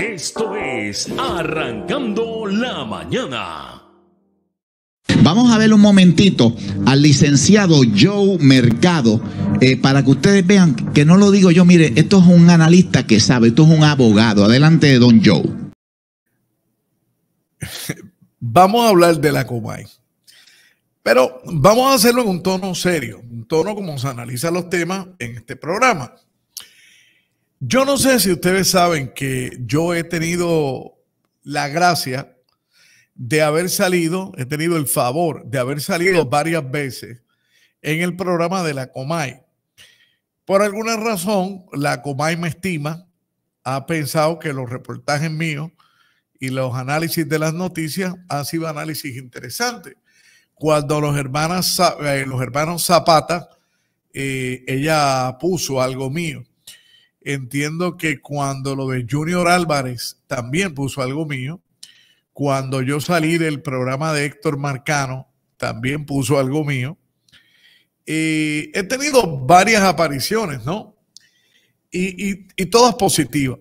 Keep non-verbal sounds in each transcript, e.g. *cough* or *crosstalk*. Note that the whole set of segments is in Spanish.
Esto es Arrancando la Mañana. Vamos a ver un momentito al licenciado Joe Mercado eh, para que ustedes vean que no lo digo yo, mire, esto es un analista que sabe, esto es un abogado. Adelante, don Joe. *laughs* Vamos a hablar de la Comay, pero vamos a hacerlo en un tono serio, un tono como se analiza los temas en este programa. Yo no sé si ustedes saben que yo he tenido la gracia de haber salido, he tenido el favor de haber salido varias veces en el programa de la Comay. Por alguna razón, la Comay me estima, ha pensado que los reportajes míos y los análisis de las noticias han sido análisis interesantes. Cuando los, hermanas, eh, los hermanos Zapata, eh, ella puso algo mío Entiendo que cuando lo de Junior Álvarez también puso algo mío. Cuando yo salí del programa de Héctor Marcano, también puso algo mío. he tenido varias apariciones, ¿no? Y, y todas positivas.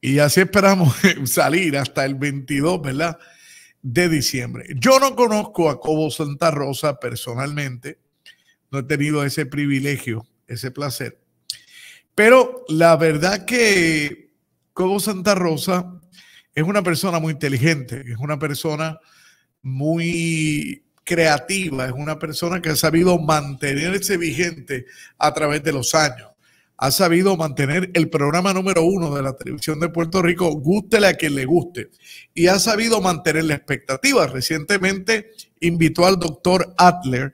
Y así esperamos *laughs* salir hasta el 22, ¿verdad? De diciembre. Yo no conozco a Cobo Santa Rosa personalmente. No he tenido ese privilegio, ese placer. Pero la verdad que Cobo Santa Rosa es una persona muy inteligente, es una persona muy creativa, es una persona que ha sabido mantenerse vigente a través de los años. Ha sabido mantener el programa número uno de la televisión de Puerto Rico, gústele a quien le guste. Y ha sabido mantener la expectativa. Recientemente invitó al doctor Adler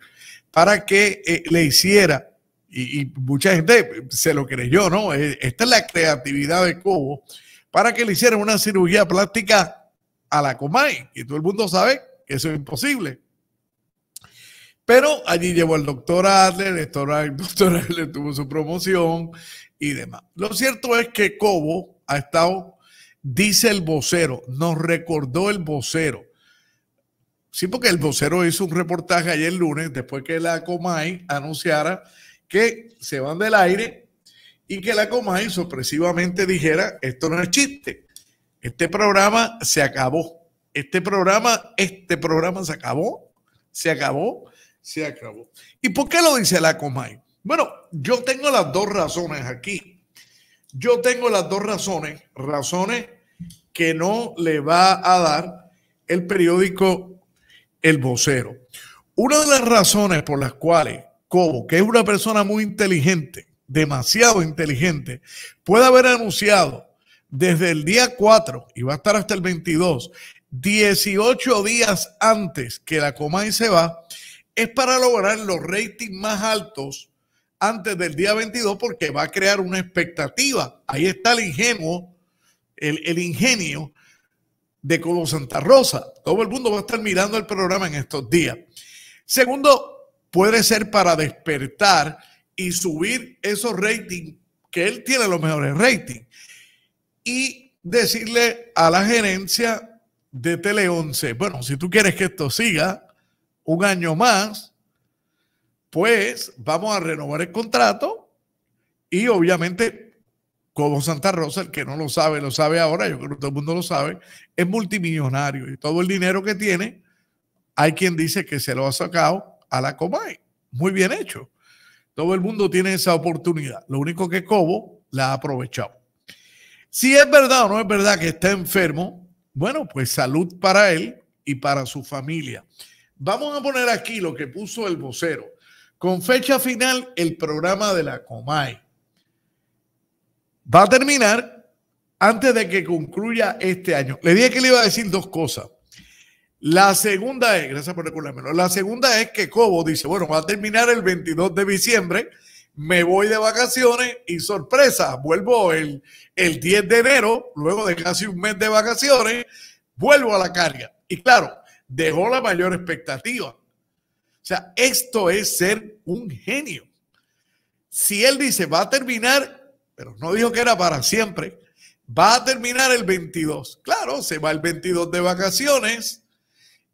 para que eh, le hiciera y, mucha gente se lo creyó, ¿no? Eh, esta es la creatividad de Cobo para que le hicieran una cirugía plástica a la Comay, y todo el mundo sabe que eso es imposible. Pero allí llevó al doctor Adler, el doctor Adler tuvo su promoción y demás. Lo cierto es que Cobo ha estado, dice el vocero, nos recordó el vocero. Sí, porque el vocero hizo un reportaje ayer lunes, después que la Comay anunciara que se van del aire y que la Comay sorpresivamente dijera, esto no es chiste, este programa se acabó, este programa, este programa se acabó, se acabó, se acabó. ¿Y por qué lo dice la Comay? Bueno, yo tengo las dos razones aquí. Yo tengo las dos razones, razones que no le va a dar el periódico El Vocero. Una de las razones por las cuales Cobo, que es una persona muy inteligente, demasiado inteligente, puede haber anunciado desde el día 4 y va a estar hasta el 22, 18 días antes que la Comay se va, es para lograr los ratings más altos antes del día 22 porque va a crear una expectativa. Ahí está el ingenuo, el, ingenio de Cobo Santa Rosa. Todo el mundo va a estar mirando el programa en estos días. Segundo, puede ser para despertar y subir esos ratings, que él tiene los mejores ratings, y decirle a la gerencia de Tele 11, bueno, si tú quieres que esto siga un año más, pues vamos a renovar el contrato y obviamente como Santa Rosa, el que no lo sabe, lo sabe ahora, yo creo que todo el mundo lo sabe, es multimillonario y todo el dinero que tiene, hay quien dice que se lo ha sacado a la Comay. Muy bien hecho. Todo el mundo tiene esa oportunidad. Lo único que Cobo la ha aprovechado. Si es verdad o no es verdad que está enfermo, bueno, pues salud para él y para su familia. Vamos a poner aquí lo que puso el vocero. Con fecha final, el programa de la Comay va a terminar antes de que concluya este año. Le dije que le iba a decir dos cosas. La segunda es, gracias por recordármelo, la segunda es que Cobo dice, bueno, va a terminar el 22 de diciembre, me voy de vacaciones y sorpresa, vuelvo el, el 10 de enero, luego de casi un mes de vacaciones, vuelvo a la carga. Y claro, dejó la mayor expectativa. O sea, esto es ser un genio. Si él dice, va a terminar, pero no dijo que era para siempre, va a terminar el 22. Claro, se va el 22 de vacaciones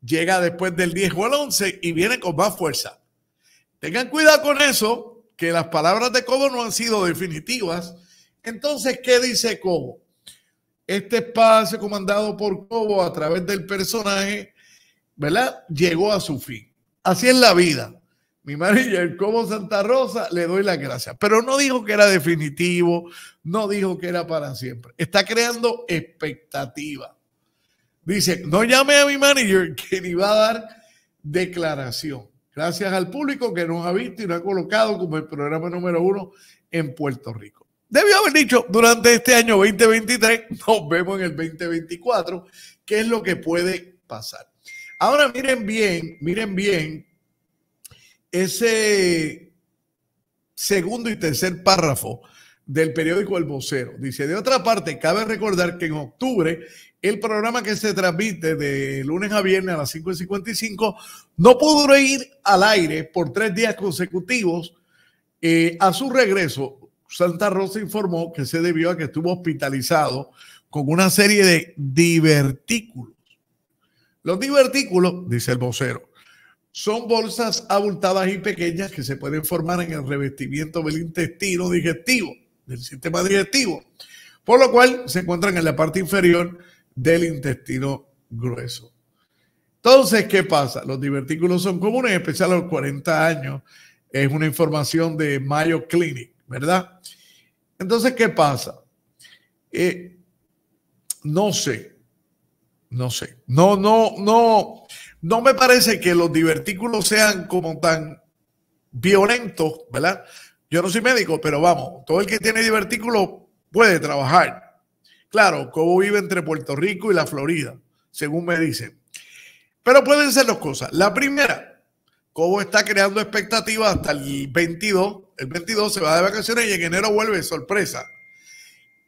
llega después del 10 o el 11 y viene con más fuerza. Tengan cuidado con eso, que las palabras de Cobo no han sido definitivas. Entonces, ¿qué dice Cobo? Este espacio comandado por Cobo a través del personaje, ¿verdad? Llegó a su fin. Así es la vida. Mi el Cobo Santa Rosa, le doy las gracias. Pero no dijo que era definitivo, no dijo que era para siempre. Está creando expectativas. Dice, no llame a mi manager que ni va a dar declaración. Gracias al público que nos ha visto y nos ha colocado como el programa número uno en Puerto Rico. Debió haber dicho durante este año 2023, nos vemos en el 2024, qué es lo que puede pasar. Ahora miren bien, miren bien ese segundo y tercer párrafo del periódico El Vocero. Dice, de otra parte, cabe recordar que en octubre el programa que se transmite de lunes a viernes a las 5.55, no pudo ir al aire por tres días consecutivos. Eh, a su regreso, Santa Rosa informó que se debió a que estuvo hospitalizado con una serie de divertículos. Los divertículos, dice el vocero, son bolsas abultadas y pequeñas que se pueden formar en el revestimiento del intestino digestivo, del sistema digestivo, por lo cual se encuentran en la parte inferior del intestino grueso. Entonces, ¿qué pasa? Los divertículos son comunes, especialmente especial a los 40 años. Es una información de Mayo Clinic, ¿verdad? Entonces, ¿qué pasa? Eh, no sé, no sé. No, no, no, no me parece que los divertículos sean como tan violentos, ¿verdad? Yo no soy médico, pero vamos, todo el que tiene divertículos puede trabajar. Claro, Cobo vive entre Puerto Rico y la Florida, según me dicen. Pero pueden ser dos cosas. La primera, Cobo está creando expectativas hasta el 22. El 22 se va de vacaciones y en enero vuelve, sorpresa.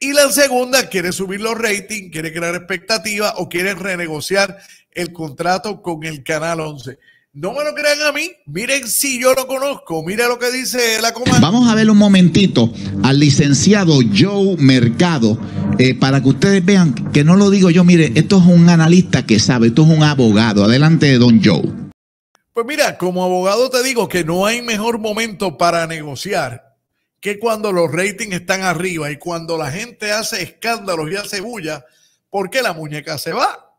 Y la segunda, quiere subir los ratings, quiere crear expectativas o quiere renegociar el contrato con el Canal 11. No me lo crean a mí, miren si yo lo conozco, mira lo que dice la comandante. Vamos a ver un momentito al licenciado Joe Mercado eh, para que ustedes vean que no lo digo yo, mire, esto es un analista que sabe, esto es un abogado. Adelante, don Joe. Pues mira, como abogado te digo que no hay mejor momento para negociar que cuando los ratings están arriba y cuando la gente hace escándalos y hace bulla, porque la muñeca se va.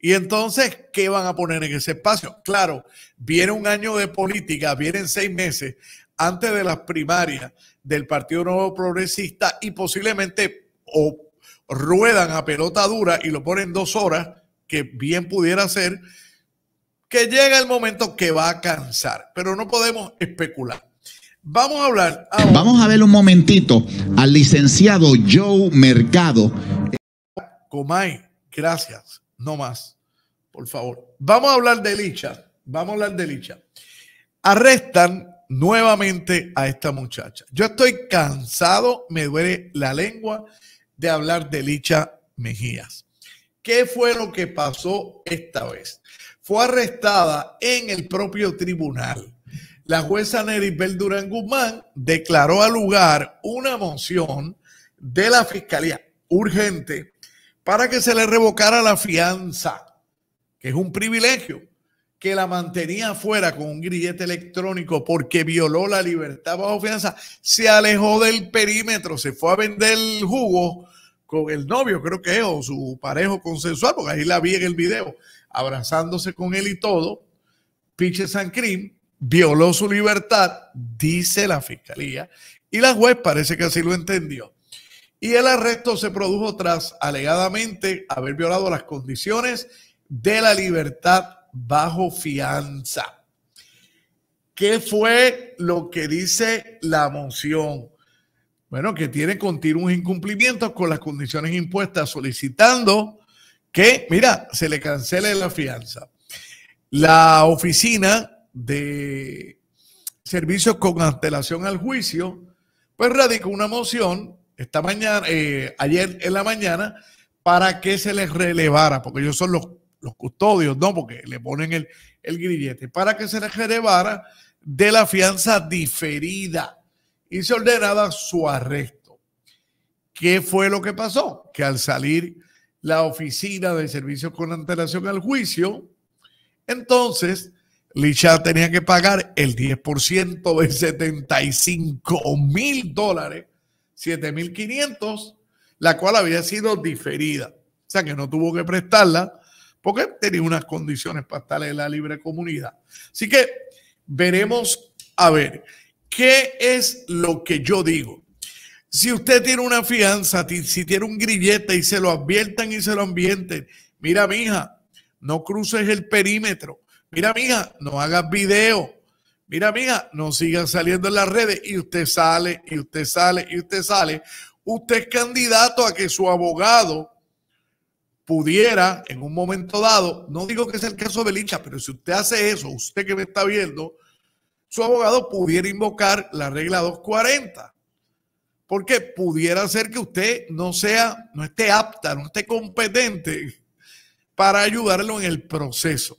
Y entonces, ¿qué van a poner en ese espacio? Claro, viene un año de política, vienen seis meses antes de las primarias del Partido Nuevo Progresista y posiblemente o ruedan a pelota dura y lo ponen dos horas, que bien pudiera ser, que llega el momento que va a cansar, pero no podemos especular. Vamos a hablar. Vamos a ver un momentito al licenciado Joe Mercado. Comay, gracias, no más, por favor. Vamos a hablar de Licha, vamos a hablar de Licha. Arrestan nuevamente a esta muchacha. Yo estoy cansado, me duele la lengua de hablar de Licha Mejías. ¿Qué fue lo que pasó esta vez? Fue arrestada en el propio tribunal. La jueza Neris Durán Guzmán declaró al lugar una moción de la fiscalía urgente para que se le revocara la fianza, que es un privilegio que la mantenía afuera con un grillete electrónico porque violó la libertad bajo fianza, se alejó del perímetro, se fue a vender el jugo con el novio, creo que es, o su parejo consensual, porque ahí la vi en el video, abrazándose con él y todo. Piche San violó su libertad, dice la fiscalía, y la juez parece que así lo entendió. Y el arresto se produjo tras alegadamente haber violado las condiciones de la libertad bajo fianza. ¿Qué fue lo que dice la moción? Bueno, que tiene continuos incumplimientos con las condiciones impuestas, solicitando que, mira, se le cancele la fianza. La oficina de servicios con antelación al juicio, pues radicó una moción esta mañana, eh, ayer en la mañana, para que se les relevara, porque ellos son los los custodios, ¿no? Porque le ponen el, grillete, para que se le jerebara de la fianza diferida y se ordenaba su arresto. ¿Qué fue lo que pasó? Que al salir la oficina de servicios con antelación al juicio, entonces Licha tenía que pagar el 10% de 75 mil dólares, 7 mil 500, la cual había sido diferida. O sea que no tuvo que prestarla porque tenía unas condiciones para estar en la libre comunidad. Así que veremos a ver qué es lo que yo digo. Si usted tiene una fianza, si tiene un grillete y se lo adviertan y se lo ambienten, mira, mija, no cruces el perímetro. Mira, mija, no hagas video. Mira, mija, no sigas saliendo en las redes y usted sale, y usted sale, y usted sale. Usted es candidato a que su abogado pudiera en un momento dado, no digo que sea el caso de Licha, pero si usted hace eso, usted que me está viendo, su abogado pudiera invocar la regla 240. Porque pudiera ser que usted no sea, no esté apta, no esté competente para ayudarlo en el proceso.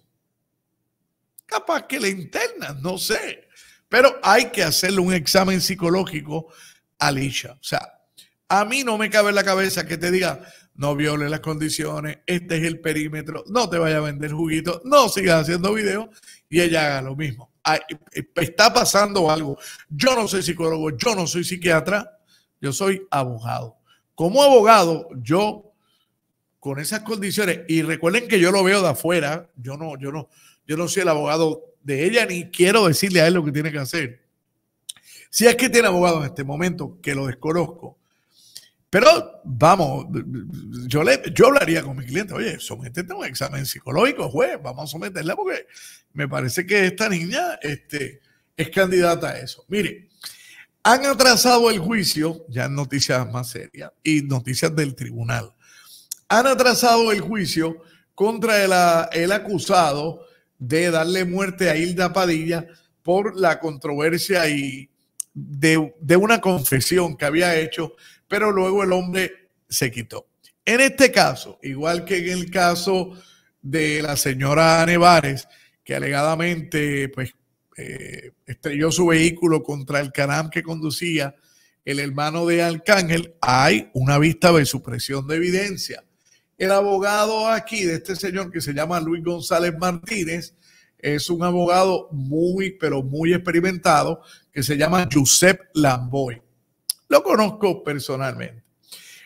Capaz que le interna, no sé. Pero hay que hacerle un examen psicológico a Licha. O sea, a mí no me cabe en la cabeza que te diga, no viole las condiciones, este es el perímetro, no te vaya a vender juguito, no sigas haciendo videos y ella haga lo mismo. está pasando algo. Yo no soy psicólogo, yo no soy psiquiatra, yo soy abogado. Como abogado, yo con esas condiciones, y recuerden que yo lo veo de afuera, yo no, yo no, yo no soy el abogado de ella ni quiero decirle a él lo que tiene que hacer. Si es que tiene abogado en este momento, que lo desconozco, pero vamos, yo, le, yo hablaría con mi cliente, oye, sométete a un examen psicológico, juez, vamos a someterla porque me parece que esta niña este, es candidata a eso. Mire, han atrasado el juicio, ya en noticias más serias y noticias del tribunal, han atrasado el juicio contra el, acusado de darle muerte a Hilda Padilla por la controversia y de, de una confesión que había hecho pero luego el hombre se quitó. En este caso, igual que en el caso de la señora Nevares, que alegadamente pues, eh, estrelló su vehículo contra el caram que conducía el hermano de Arcángel, hay una vista de supresión de evidencia. El abogado aquí de este señor que se llama Luis González Martínez es un abogado muy, pero muy experimentado que se llama Josep Lamboy. Lo conozco personalmente.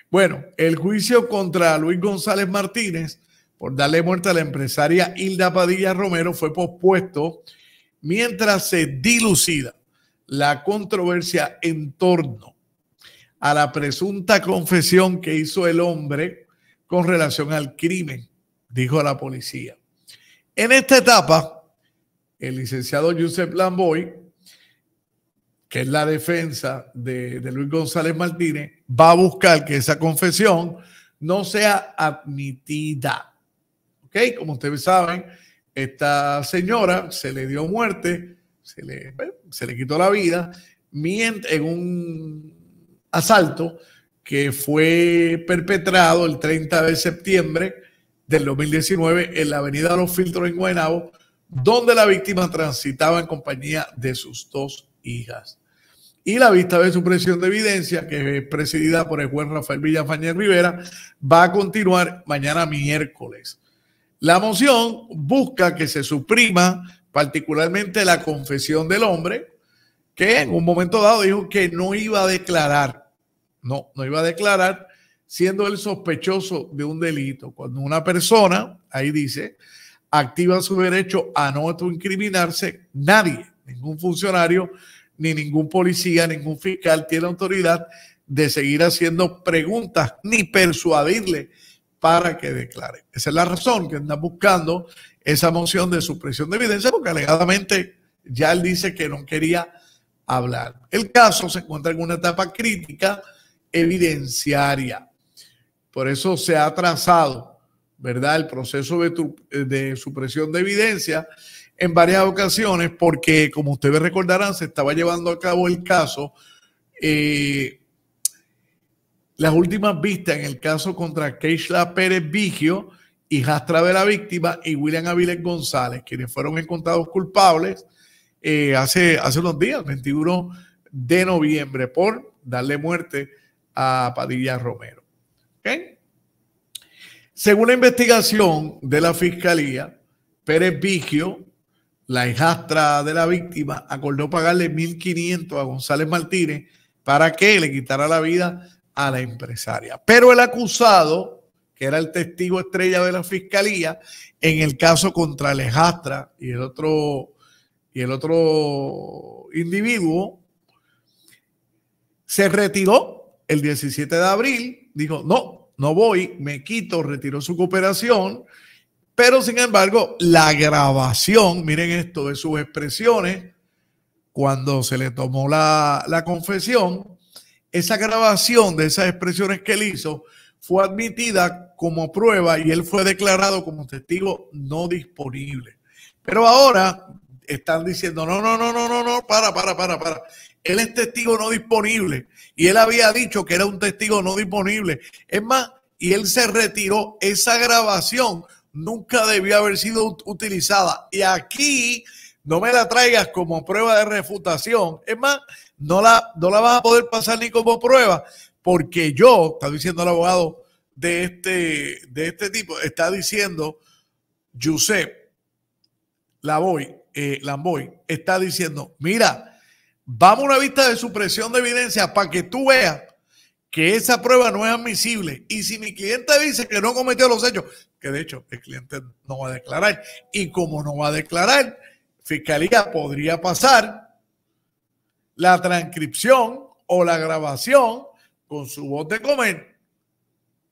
Bueno, el juicio contra Luis González Martínez por darle muerte a la empresaria Hilda Padilla Romero fue pospuesto mientras se dilucida la controversia en torno a la presunta confesión que hizo el hombre con relación al crimen, dijo la policía. En esta etapa, el licenciado Joseph Lamboy que es la defensa de, Luis González Martínez, va a buscar que esa confesión no sea admitida. ¿Ok? Como ustedes saben, esta señora se le dio muerte, se le, se le quitó la vida en un asalto que fue perpetrado el 30 de septiembre del 2019 en la avenida Los Filtros en Guaynabo, donde la víctima transitaba en compañía de sus dos hijas y la vista de supresión de evidencia, que es presidida por el juez Rafael Villafañez Rivera, va a continuar mañana miércoles. La moción busca que se suprima particularmente la confesión del hombre, que en un momento dado dijo que no iba a declarar, no, no iba a declarar siendo el sospechoso de un delito. Cuando una persona, ahí dice, activa su derecho a no autoincriminarse, nadie, ningún funcionario ni ningún policía, ningún fiscal tiene autoridad de seguir haciendo preguntas ni persuadirle para que declare. Esa es la razón que anda buscando esa moción de supresión de evidencia, porque alegadamente ya él dice que no quería hablar. El caso se encuentra en una etapa crítica evidenciaria. Por eso se ha atrasado, ¿verdad?, el proceso de, eh, de supresión de evidencia en varias ocasiones porque, como ustedes recordarán, se estaba llevando a cabo el caso. Eh, las últimas vistas en el caso contra Keishla Pérez Vigio, hijastra de la víctima, y William Aviles González, quienes fueron encontrados culpables eh, hace, hace unos días, 21 de noviembre, por darle muerte a Padilla Romero. Según la investigación de la Fiscalía, Pérez Vigio la hijastra de la víctima acordó pagarle 1.500 a González Martínez para que le quitara la vida a la empresaria. Pero el acusado, que era el testigo estrella de la fiscalía, en el caso contra la hijastra y el otro, y el otro individuo, se retiró el 17 de abril, dijo, no, no voy, me quito, retiró su cooperación pero sin embargo, la grabación, miren esto, de sus expresiones, cuando se le tomó la, confesión, esa grabación de esas expresiones que él hizo fue admitida como prueba y él fue declarado como testigo no disponible. Pero ahora están diciendo, no, no, no, no, no, no, para, para, para, para. Él es testigo no disponible y él había dicho que era un testigo no disponible. Es más, y él se retiró esa grabación nunca debió haber sido utilizada. Y aquí no me la traigas como prueba de refutación. Es más, no la, no la vas a poder pasar ni como prueba, porque yo, está diciendo el abogado de este, de este tipo, está diciendo, la voy, eh, la voy, está diciendo, mira, vamos a una vista de supresión de evidencia para que tú veas que esa prueba no es admisible. Y si mi cliente dice que no cometió los hechos, que de hecho el cliente no va a declarar, y como no va a declarar, fiscalía podría pasar la transcripción o la grabación con su voz de comer.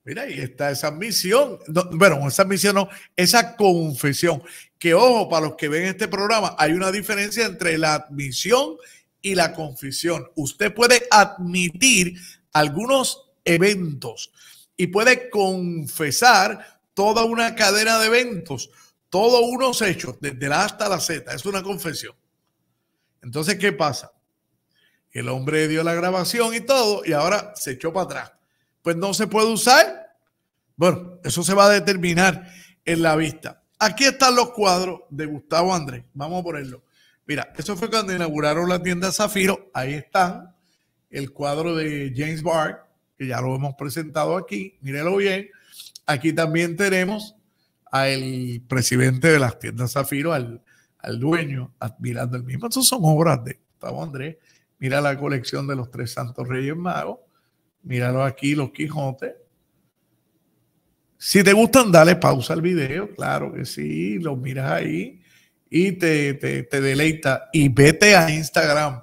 Mira, ahí está esa admisión. bueno, esa admisión no, esa confesión. Que ojo, para los que ven este programa, hay una diferencia entre la admisión y la confesión. Usted puede admitir algunos eventos y puede confesar toda una cadena de eventos, todos unos hechos, desde la A hasta la Z. Es una confesión. Entonces, ¿qué pasa? El hombre dio la grabación y todo, y ahora se echó para atrás. Pues no se puede usar. Bueno, eso se va a determinar en la vista. Aquí están los cuadros de Gustavo Andrés. Vamos a ponerlo. Mira, eso fue cuando inauguraron la tienda Zafiro. Ahí están el cuadro de James Barr, que ya lo hemos presentado aquí, mírelo bien. Aquí también tenemos al presidente de las tiendas Zafiro, al, dueño, admirando el mismo. Esas son obras de Gustavo Andrés. Mira la colección de los tres santos reyes magos. Míralo aquí, los Quijotes. Si te gustan, dale pausa al video, claro que sí, lo miras ahí y te, te, te deleita. Y vete a Instagram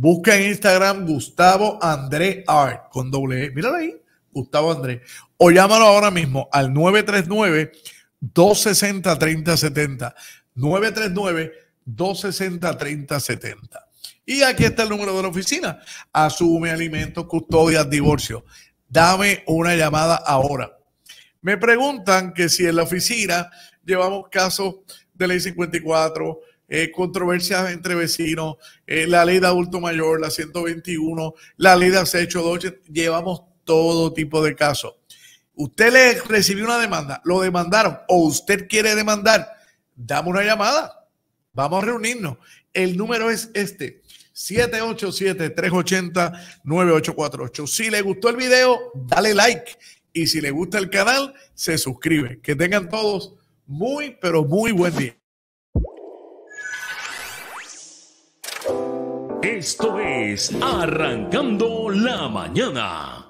Busca en Instagram Gustavo André Art con doble E. Míralo ahí, Gustavo André. O llámalo ahora mismo al 939-260-3070. 939-260-3070. Y aquí está el número de la oficina. Asume alimentos, custodias, divorcio. Dame una llamada ahora. Me preguntan que si en la oficina llevamos casos de ley 54, eh, controversias entre vecinos, eh, la ley de adulto mayor, la 121, la ley de acecho, llevamos todo tipo de casos. Usted le recibió una demanda, lo demandaron o usted quiere demandar, dame una llamada, vamos a reunirnos. El número es este. 787-380-9848. Si le gustó el video, dale like. Y si le gusta el canal, se suscribe. Que tengan todos muy, pero muy buen día. Esto es Arrancando la Mañana.